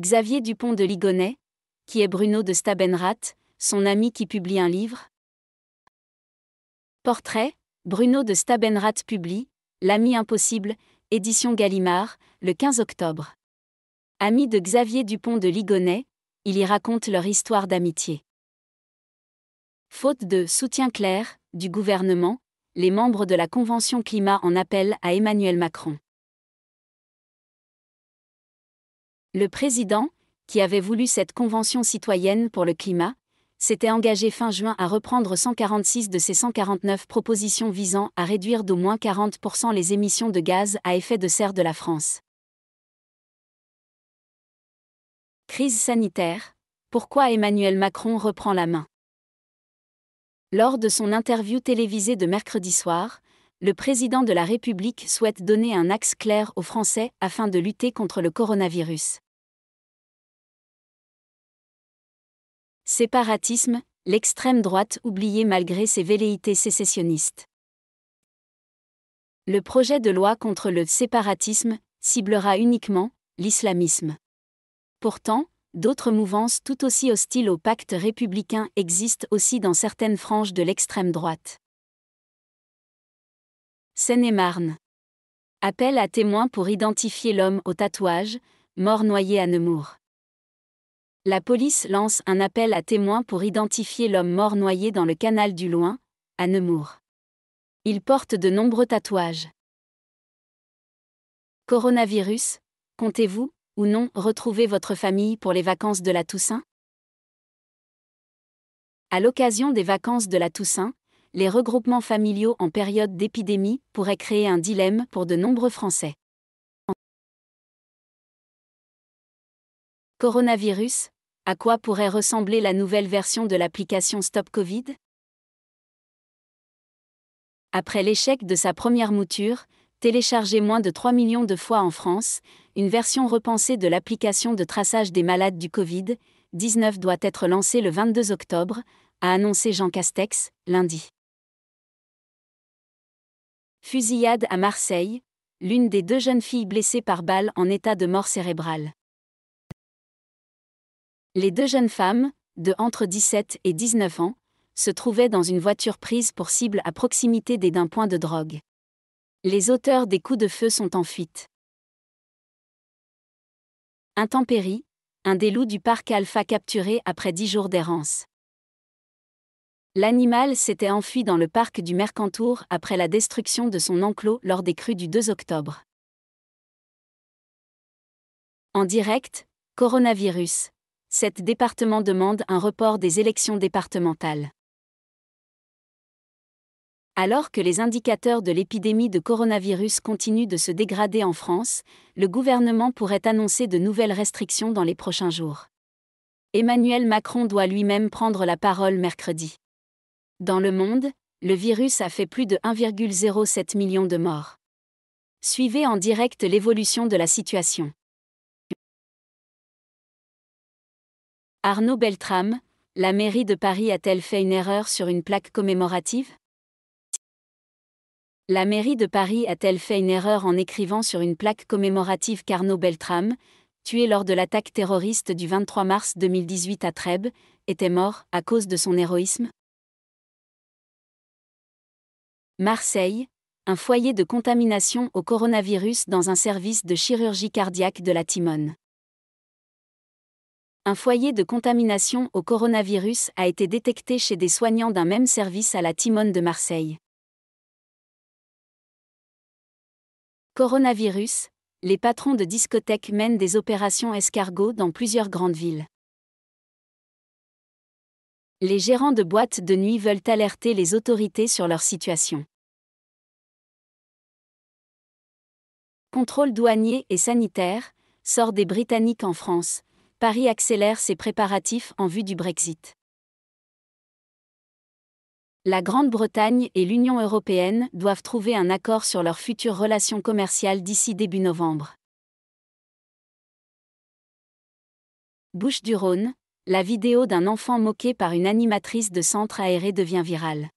Xavier Dupont de Ligonnet, qui est Bruno de Stabenrath, son ami qui publie un livre. Portrait, Bruno de Stabenrath publie L'ami impossible, édition Gallimard, le 15 octobre. Ami de Xavier Dupont de Ligonnet, il y raconte leur histoire d'amitié. Faute de soutien clair du gouvernement, les membres de la Convention climat en appellent à Emmanuel Macron. Le président, qui avait voulu cette Convention citoyenne pour le climat, s'était engagé fin juin à reprendre 146 de ses 149 propositions visant à réduire d'au moins 40% les émissions de gaz à effet de serre de la France. Crise sanitaire. Pourquoi Emmanuel Macron reprend la main Lors de son interview télévisée de mercredi soir, le président de la République souhaite donner un axe clair aux Français afin de lutter contre le coronavirus. Séparatisme, l'extrême droite oubliée malgré ses velléités sécessionnistes. Le projet de loi contre le séparatisme ciblera uniquement l'islamisme. Pourtant, d'autres mouvances tout aussi hostiles au pacte républicain existent aussi dans certaines franges de l'extrême droite. Seine-et-Marne. Appel à témoins pour identifier l'homme au tatouage, mort noyé à Nemours. La police lance un appel à témoins pour identifier l'homme mort noyé dans le canal du Loing, à Nemours. Il porte de nombreux tatouages. Coronavirus, comptez-vous, ou non, retrouver votre famille pour les vacances de la Toussaint À l'occasion des vacances de la Toussaint, les regroupements familiaux en période d'épidémie pourraient créer un dilemme pour de nombreux Français. Coronavirus, à quoi pourrait ressembler la nouvelle version de l'application Stop Covid Après l'échec de sa première mouture, téléchargée moins de 3 millions de fois en France, une version repensée de l'application de traçage des malades du Covid-19 doit être lancée le 22 octobre, a annoncé Jean Castex, lundi. Fusillade à Marseille, l'une des deux jeunes filles blessées par balle en état de mort cérébrale. Les deux jeunes femmes, de entre 17 et 19 ans, se trouvaient dans une voiture prise pour cible à proximité d'un point de drogue. Les auteurs des coups de feu sont en fuite. Intempérie, un des loups du parc Alpha capturé après 10 jours d'errance. L'animal s'était enfui dans le parc du Mercantour après la destruction de son enclos lors des crues du 2 octobre. En direct, coronavirus, cet département demande un report des élections départementales. Alors que les indicateurs de l'épidémie de coronavirus continuent de se dégrader en France, le gouvernement pourrait annoncer de nouvelles restrictions dans les prochains jours. Emmanuel Macron doit lui-même prendre la parole mercredi. Dans le monde, le virus a fait plus de 1,07 million de morts. Suivez en direct l'évolution de la situation. Arnaud Beltrame, la mairie de Paris a-t-elle fait une erreur sur une plaque commémorative La mairie de Paris a-t-elle fait une erreur en écrivant sur une plaque commémorative qu'Arnaud Beltrame, tué lors de l'attaque terroriste du 23 mars 2018 à Trèbes, était mort à cause de son héroïsme Marseille, un foyer de contamination au coronavirus dans un service de chirurgie cardiaque de la Timone un foyer de contamination au coronavirus a été détecté chez des soignants d'un même service à la Timone de Marseille. Coronavirus, les patrons de discothèques mènent des opérations escargots dans plusieurs grandes villes. Les gérants de boîtes de nuit veulent alerter les autorités sur leur situation. Contrôle douanier et sanitaire, sort des Britanniques en France, Paris accélère ses préparatifs en vue du Brexit. La Grande-Bretagne et l'Union européenne doivent trouver un accord sur leurs futures relations commerciales d'ici début novembre. Bouche du Rhône, la vidéo d'un enfant moqué par une animatrice de centre aéré devient virale.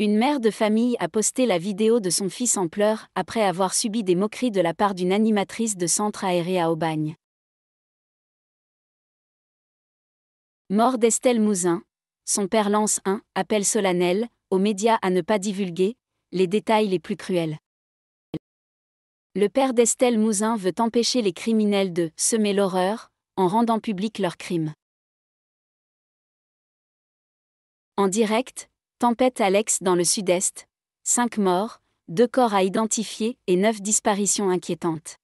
Une mère de famille a posté la vidéo de son fils en pleurs après avoir subi des moqueries de la part d'une animatrice de centre aéré à Aubagne. Mort d'Estelle Mouzin, son père lance un appel solennel aux médias à ne pas divulguer les détails les plus cruels. Le père d'Estelle Mouzin veut empêcher les criminels de semer l'horreur en rendant public leurs crimes. En direct, Tempête Alex dans le sud-est, 5 morts, 2 corps à identifier et 9 disparitions inquiétantes.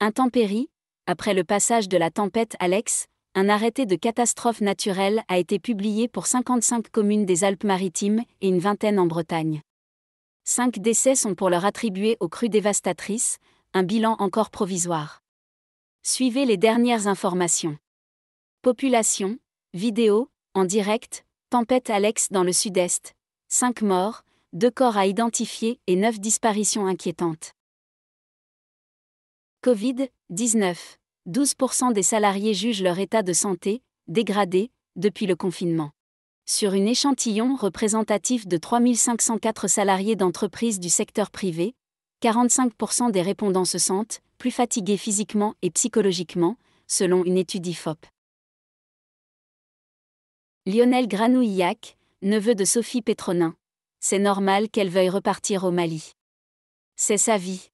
Intempérie, après le passage de la tempête Alex, un arrêté de catastrophe naturelle a été publié pour 55 communes des Alpes-Maritimes et une vingtaine en Bretagne. 5 décès sont pour leur attribués aux crues dévastatrices, un bilan encore provisoire. Suivez les dernières informations. Population, vidéo, en direct, Tempête Alex dans le sud-est. 5 morts, 2 corps à identifier et 9 disparitions inquiétantes. Covid-19. 12% des salariés jugent leur état de santé dégradé depuis le confinement. Sur un échantillon représentatif de 3504 salariés d'entreprises du secteur privé, 45% des répondants se sentent plus fatigués physiquement et psychologiquement, selon une étude IFOP. Lionel Granouillac, neveu de Sophie Pétronin. C'est normal qu'elle veuille repartir au Mali. C'est sa vie.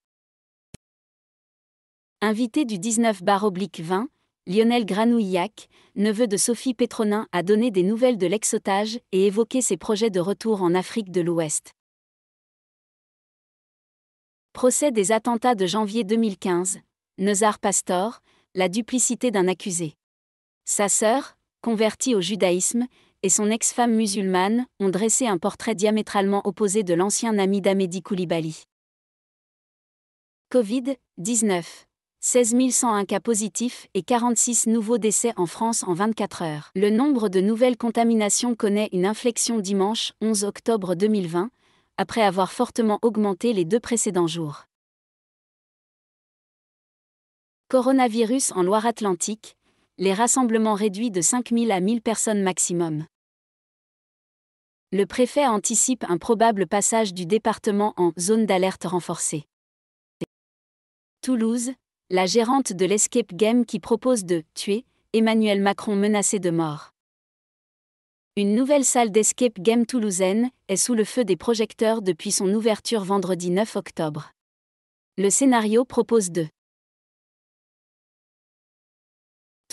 Invité du 19-20, Lionel Granouillac, neveu de Sophie Pétronin, a donné des nouvelles de l'exotage et évoqué ses projets de retour en Afrique de l'Ouest. Procès des attentats de janvier 2015. Nezar Pastor, la duplicité d'un accusé. Sa sœur, converti au judaïsme, et son ex-femme musulmane ont dressé un portrait diamétralement opposé de l'ancien ami d'Amédi Koulibaly. Covid-19. 16 101 cas positifs et 46 nouveaux décès en France en 24 heures. Le nombre de nouvelles contaminations connaît une inflexion dimanche 11 octobre 2020, après avoir fortement augmenté les deux précédents jours. Coronavirus en Loire-Atlantique, les rassemblements réduits de 5000 à 1000 personnes maximum. Le préfet anticipe un probable passage du département en zone d'alerte renforcée. Toulouse, la gérante de l'Escape Game qui propose de tuer Emmanuel Macron menacé de mort. Une nouvelle salle d'Escape Game toulousaine est sous le feu des projecteurs depuis son ouverture vendredi 9 octobre. Le scénario propose de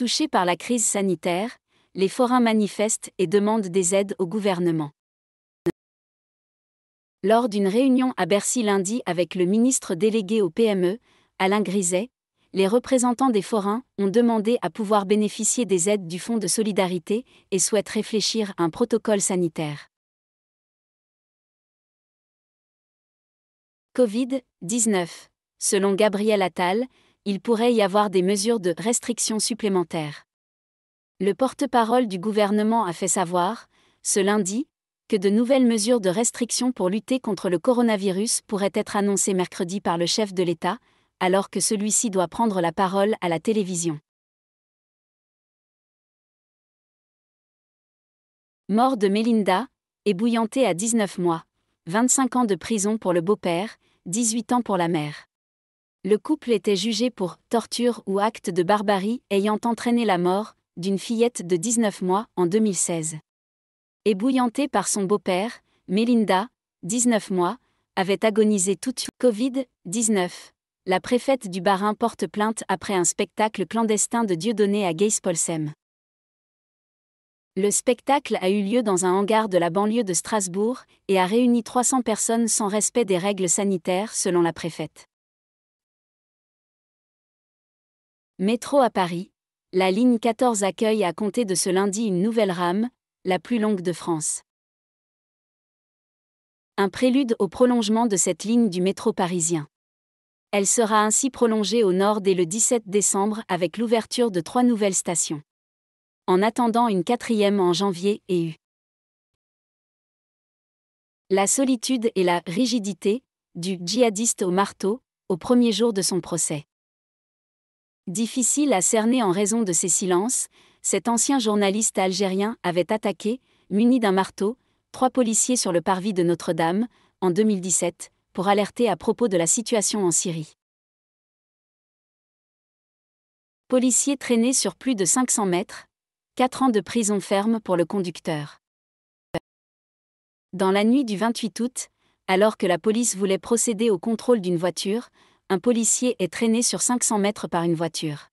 touchés par la crise sanitaire, les forains manifestent et demandent des aides au gouvernement. Lors d'une réunion à Bercy lundi avec le ministre délégué au PME, Alain Griset, les représentants des forains ont demandé à pouvoir bénéficier des aides du Fonds de solidarité et souhaitent réfléchir à un protocole sanitaire. Covid-19. Selon Gabriel Attal, il pourrait y avoir des mesures de restriction supplémentaires. Le porte-parole du gouvernement a fait savoir, ce lundi, que de nouvelles mesures de restriction pour lutter contre le coronavirus pourraient être annoncées mercredi par le chef de l'État, alors que celui-ci doit prendre la parole à la télévision. Mort de Melinda, ébouillantée à 19 mois, 25 ans de prison pour le beau-père, 18 ans pour la mère. Le couple était jugé pour torture ou acte de barbarie ayant entraîné la mort d'une fillette de 19 mois en 2016. Ébouillantée par son beau-père, Melinda, 19 mois, avait agonisé toute Covid-19. La préfète du Barin porte plainte après un spectacle clandestin de Dieudonné à Geispolsheim. Le spectacle a eu lieu dans un hangar de la banlieue de Strasbourg et a réuni 300 personnes sans respect des règles sanitaires selon la préfète. Métro à Paris. La ligne 14 accueille à compter de ce lundi une nouvelle rame, la plus longue de France. Un prélude au prolongement de cette ligne du métro parisien. Elle sera ainsi prolongée au nord dès le 17 décembre avec l'ouverture de trois nouvelles stations. En attendant une quatrième en janvier et eu La solitude et la rigidité, du djihadiste au marteau, au premier jour de son procès. Difficile à cerner en raison de ses silences, cet ancien journaliste algérien avait attaqué, muni d'un marteau, trois policiers sur le parvis de Notre-Dame, en 2017, pour alerter à propos de la situation en Syrie. Policiers traînés sur plus de 500 mètres, 4 ans de prison ferme pour le conducteur. Dans la nuit du 28 août, alors que la police voulait procéder au contrôle d'une voiture, un policier est traîné sur 500 mètres par une voiture.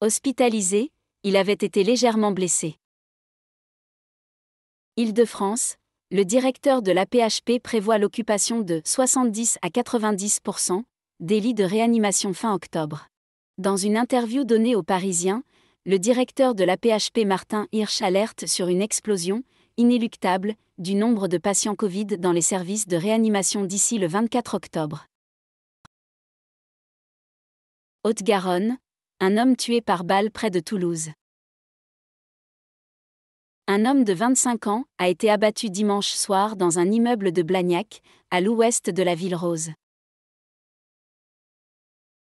Hospitalisé, il avait été légèrement blessé. Île-de-France, le directeur de la prévoit l'occupation de 70 à 90 des lits de réanimation fin octobre. Dans une interview donnée aux Parisiens, le directeur de l'APHP Martin Hirsch alerte sur une explosion, inéluctable, du nombre de patients Covid dans les services de réanimation d'ici le 24 octobre. Haute-Garonne, un homme tué par balle près de Toulouse. Un homme de 25 ans a été abattu dimanche soir dans un immeuble de Blagnac, à l'ouest de la ville rose.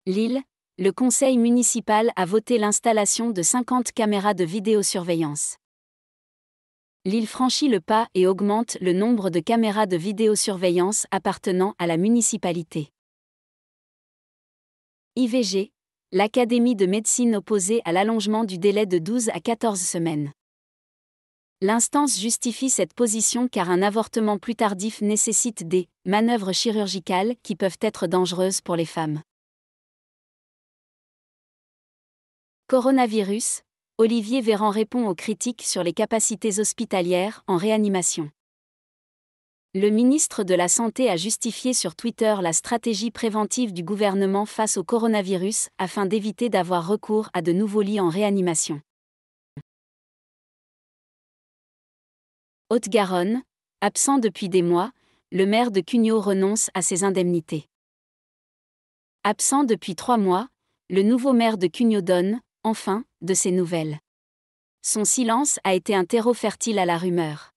Lille, le conseil municipal a voté l'installation de 50 caméras de vidéosurveillance. L'île franchit le pas et augmente le nombre de caméras de vidéosurveillance appartenant à la municipalité. IVG, l'Académie de médecine opposée à l'allongement du délai de 12 à 14 semaines. L'instance justifie cette position car un avortement plus tardif nécessite des manœuvres chirurgicales qui peuvent être dangereuses pour les femmes. Coronavirus, Olivier Véran répond aux critiques sur les capacités hospitalières en réanimation. Le ministre de la Santé a justifié sur Twitter la stratégie préventive du gouvernement face au coronavirus afin d'éviter d'avoir recours à de nouveaux lits en réanimation. Haute-Garonne, absent depuis des mois, le maire de Cugnot renonce à ses indemnités. Absent depuis trois mois, le nouveau maire de Cugnot donne, enfin, de ses nouvelles. Son silence a été un terreau fertile à la rumeur.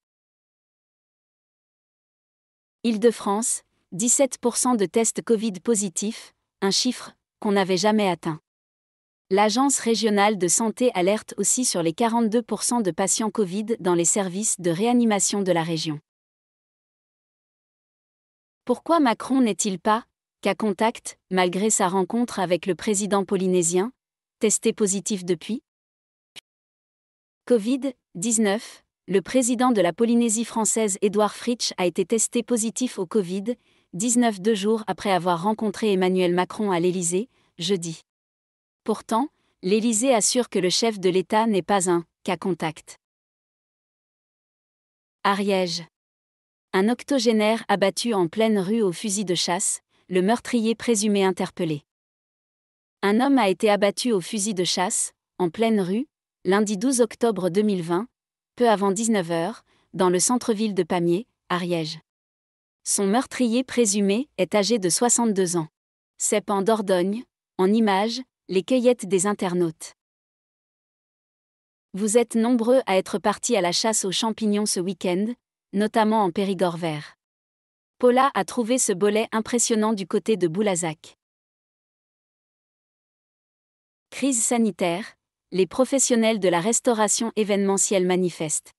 Île-de-France, 17% de tests Covid positifs, un chiffre qu'on n'avait jamais atteint. L'Agence régionale de santé alerte aussi sur les 42% de patients Covid dans les services de réanimation de la région. Pourquoi Macron n'est-il pas, qu'à contact, malgré sa rencontre avec le président polynésien, testé positif depuis Covid-19, le président de la Polynésie française Édouard Fritsch a été testé positif au Covid-19 deux jours après avoir rencontré Emmanuel Macron à l'Élysée, jeudi. Pourtant, l'Élysée assure que le chef de l'État n'est pas un cas contact. Ariège. Un octogénaire abattu en pleine rue au fusil de chasse, le meurtrier présumé interpellé. Un homme a été abattu au fusil de chasse, en pleine rue, lundi 12 octobre 2020, peu avant 19h, dans le centre-ville de Pamiers, Ariège. Son meurtrier présumé est âgé de 62 ans. C'est en Dordogne, en images, les cueillettes des internautes. Vous êtes nombreux à être partis à la chasse aux champignons ce week-end, notamment en Périgord vert. Paula a trouvé ce bolet impressionnant du côté de Boulazac. Crise sanitaire, les professionnels de la restauration événementielle manifestent.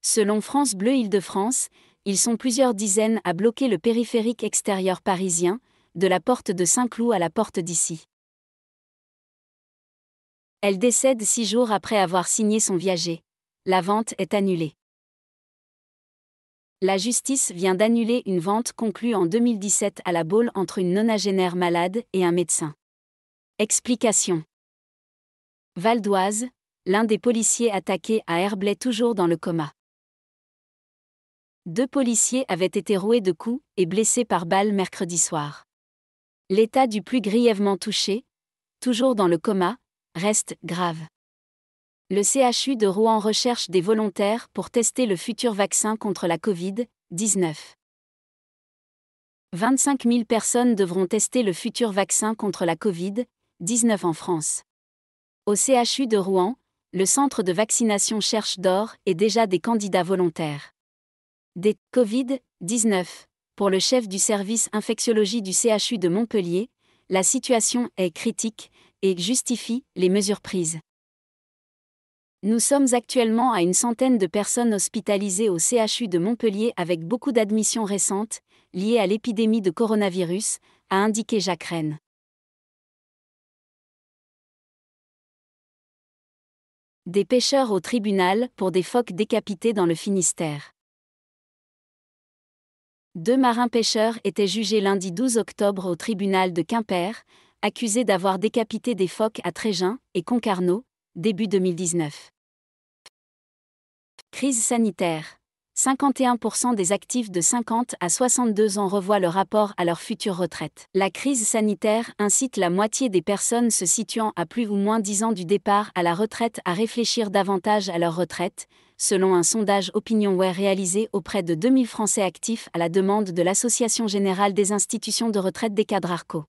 Selon France Bleu Île-de-France, ils sont plusieurs dizaines à bloquer le périphérique extérieur parisien, de la porte de Saint-Cloud à la porte d'Issy. Elle décède six jours après avoir signé son viager. La vente est annulée. La justice vient d'annuler une vente conclue en 2017 à la Baule entre une nonagénaire malade et un médecin. Explication. Val d'Oise, l'un des policiers attaqués à Herblay toujours dans le coma. Deux policiers avaient été roués de coups et blessés par balles mercredi soir. L'état du plus grièvement touché, toujours dans le coma, reste grave. Le CHU de Rouen recherche des volontaires pour tester le futur vaccin contre la Covid-19. 25 000 personnes devront tester le futur vaccin contre la covid 19 en France. Au CHU de Rouen, le centre de vaccination Cherche d'Or et déjà des candidats volontaires. Des Covid-19. Pour le chef du service infectiologie du CHU de Montpellier, la situation est critique et justifie les mesures prises. Nous sommes actuellement à une centaine de personnes hospitalisées au CHU de Montpellier avec beaucoup d'admissions récentes, liées à l'épidémie de coronavirus, a indiqué Jacques Rennes. Des pêcheurs au tribunal pour des phoques décapités dans le Finistère. Deux marins pêcheurs étaient jugés lundi 12 octobre au tribunal de Quimper, accusés d'avoir décapité des phoques à Trégin et Concarneau, début 2019. Crise sanitaire. 51% des actifs de 50 à 62 ans revoient le rapport à leur future retraite. La crise sanitaire incite la moitié des personnes se situant à plus ou moins 10 ans du départ à la retraite à réfléchir davantage à leur retraite, selon un sondage OpinionWare réalisé auprès de 2000 Français actifs à la demande de l'Association générale des institutions de retraite des cadres ARCO.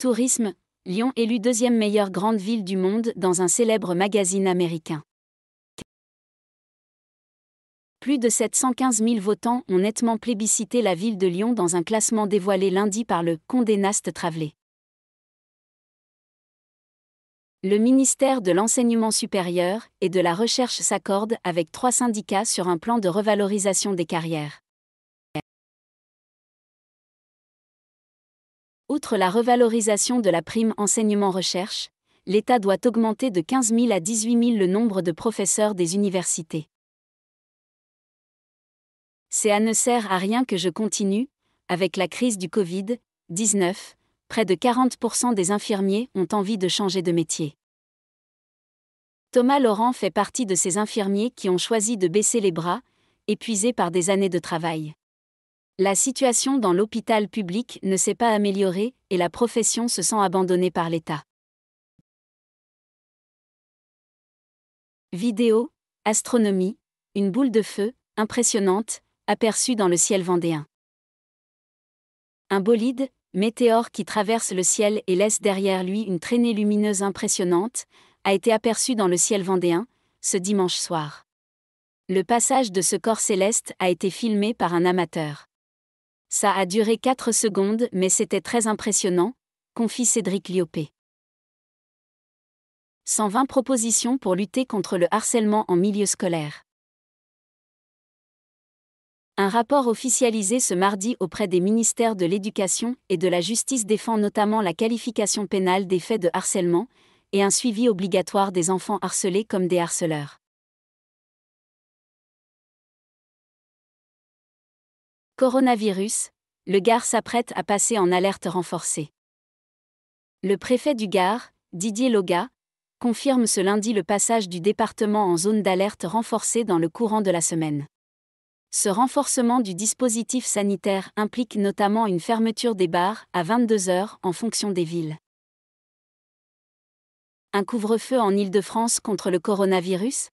Tourisme, Lyon élue deuxième meilleure grande ville du monde dans un célèbre magazine américain. Plus de 715 000 votants ont nettement plébiscité la ville de Lyon dans un classement dévoilé lundi par le Condé Nast Travelé. Le ministère de l'Enseignement supérieur et de la Recherche s'accorde avec trois syndicats sur un plan de revalorisation des carrières. Outre la revalorisation de la prime enseignement-recherche, l'État doit augmenter de 15 000 à 18 000 le nombre de professeurs des universités à ne sert à rien que je continue, avec la crise du Covid-19, près de 40% des infirmiers ont envie de changer de métier. Thomas Laurent fait partie de ces infirmiers qui ont choisi de baisser les bras, épuisés par des années de travail. La situation dans l'hôpital public ne s'est pas améliorée et la profession se sent abandonnée par l'État. Vidéo, astronomie, une boule de feu, impressionnante, aperçu dans le ciel vendéen. Un bolide, météore qui traverse le ciel et laisse derrière lui une traînée lumineuse impressionnante, a été aperçu dans le ciel vendéen, ce dimanche soir. Le passage de ce corps céleste a été filmé par un amateur. Ça a duré 4 secondes, mais c'était très impressionnant, confie Cédric Liopé. 120 propositions pour lutter contre le harcèlement en milieu scolaire. Un rapport officialisé ce mardi auprès des ministères de l'Éducation et de la Justice défend notamment la qualification pénale des faits de harcèlement et un suivi obligatoire des enfants harcelés comme des harceleurs. Coronavirus, le Gard s'apprête à passer en alerte renforcée. Le préfet du Gard, Didier Loga, confirme ce lundi le passage du département en zone d'alerte renforcée dans le courant de la semaine. Ce renforcement du dispositif sanitaire implique notamment une fermeture des bars à 22 heures en fonction des villes. Un couvre-feu en Île-de-France contre le coronavirus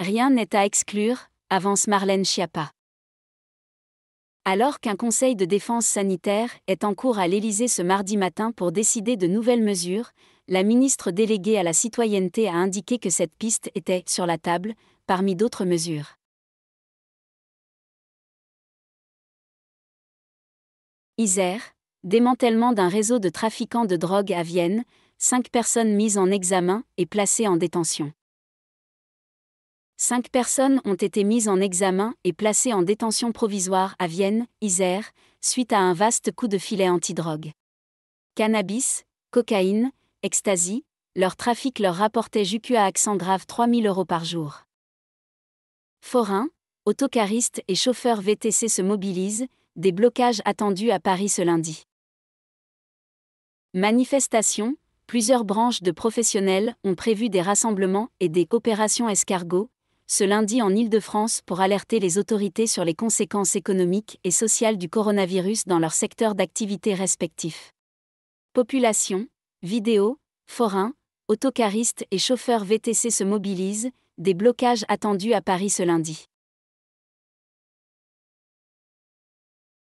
Rien n'est à exclure, avance Marlène Schiappa. Alors qu'un conseil de défense sanitaire est en cours à l'Élysée ce mardi matin pour décider de nouvelles mesures, la ministre déléguée à la citoyenneté a indiqué que cette piste était sur la table, parmi d'autres mesures. Isère, démantèlement d'un réseau de trafiquants de drogue à Vienne, cinq personnes mises en examen et placées en détention. Cinq personnes ont été mises en examen et placées en détention provisoire à Vienne, Isère, suite à un vaste coup de filet antidrogue. Cannabis, cocaïne, ecstasy, leur trafic leur rapportait jucu à accent grave 3000 euros par jour. Forains, autocaristes et chauffeurs VTC se mobilisent, des blocages attendus à Paris ce lundi. Manifestations, plusieurs branches de professionnels ont prévu des rassemblements et des opérations escargots, ce lundi en ile de france pour alerter les autorités sur les conséquences économiques et sociales du coronavirus dans leurs secteurs d'activité respectifs. Population, vidéo, forains, autocaristes et chauffeurs VTC se mobilisent, des blocages attendus à Paris ce lundi.